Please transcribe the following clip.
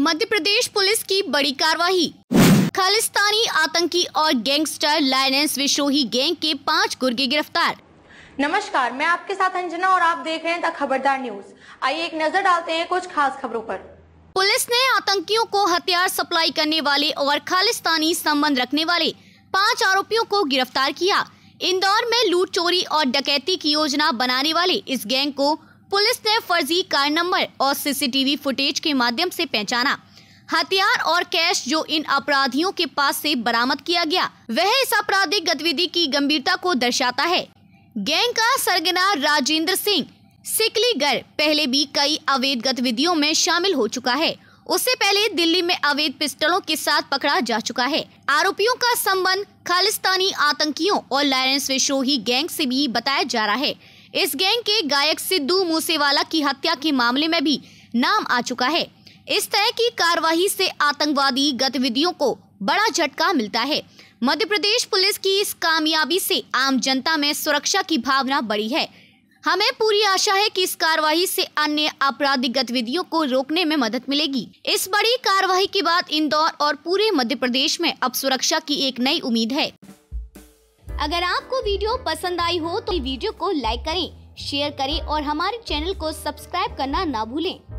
मध्य प्रदेश police की बड़ी कार्रवाई खालिस्तानी आतंकी और गैंगस्टर लायनेंस विश्रोही गैंग के पांच गुर्गे गिरफ्तार नमस्कार मैं आपके साथ अंजना और आप देख रहे हैं द खबरदार न्यूज आइए एक नजर डालते हैं कुछ खास खबरों पर पुलिस ने आतंकियों को हथियार सप्लाई करने वाले और खालिस्तानी संबंध रखने वाले पाँच आरोपियों को गिरफ्तार किया इंदौर में लूट चोरी और डकैती की योजना बनाने वाले इस गैंग को पुलिस ने फर्जी कार नंबर और सीसीटीवी फुटेज के माध्यम से पहचाना हथियार और कैश जो इन अपराधियों के पास से बरामद किया गया वह इस आपराधिक गतिविधि की गंभीरता को दर्शाता है गैंग का सरगना राजेंद्र सिंह सिकलीगर पहले भी कई अवैध गतिविधियों में शामिल हो चुका है उससे पहले दिल्ली में अवैध पिस्टलों के साथ पकड़ा जा चुका है आरोपियों का संबंध खालिस्तानी आतंकियों और लायरेंस विश्रोही गैंग से भी बताया जा रहा है इस गैंग के गायक सिद्धू मूसेवाला की हत्या के मामले में भी नाम आ चुका है इस तरह की कार्यवाही से आतंकवादी गतिविधियों को बड़ा झटका मिलता है मध्य प्रदेश पुलिस की इस कामयाबी से आम जनता में सुरक्षा की भावना बढ़ी है हमें पूरी आशा है कि इस कार्रवाई से अन्य आपराधिक गतिविधियों को रोकने में मदद मिलेगी इस बड़ी कार्यवाही के बाद इंदौर और पूरे मध्य प्रदेश में अब सुरक्षा की एक नई उम्मीद है अगर आपको वीडियो पसंद आई हो तो वीडियो को लाइक करें शेयर करें और हमारे चैनल को सब्सक्राइब करना ना भूलें